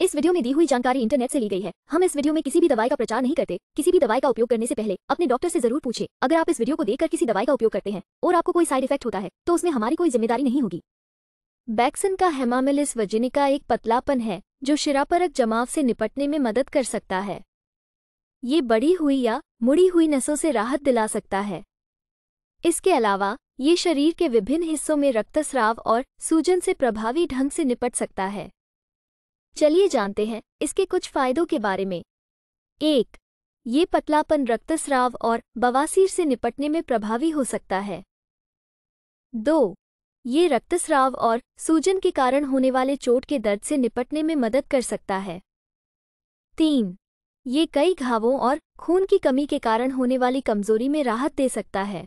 इस वीडियो में दी हुई जानकारी इंटरनेट से ली गई है हम इस वीडियो में किसी भी दवाई का प्रचार नहीं करते किसी भी दवाई का उपयोग करने से पहले अपने डॉक्टर से जरूर पूछे अगर आप इस वीडियो को देखकर किसी दवाई का उपयोग करते हैं और आपको कोई साइड इफेक्ट होता है तो उसमें हमारी कोई जिम्मेदारी नहीं होगी बैक्सन का हेमामिलिस वजिनिका एक पतलापन है जो शिरापरक जमाव से निपटने में मदद कर सकता है ये बढ़ी हुई या मुड़ी हुई नसों से राहत दिला सकता है इसके अलावा ये शरीर के विभिन्न हिस्सों में रक्तस्राव और सूजन से प्रभावी ढंग से निपट सकता है चलिए जानते हैं इसके कुछ फायदों के बारे में एक ये पतलापन रक्तस्राव और बवासीर से निपटने में प्रभावी हो सकता है दो ये रक्तस्राव और सूजन के कारण होने वाले चोट के दर्द से निपटने में मदद कर सकता है तीन ये कई घावों और खून की कमी के कारण होने वाली कमजोरी में राहत दे सकता है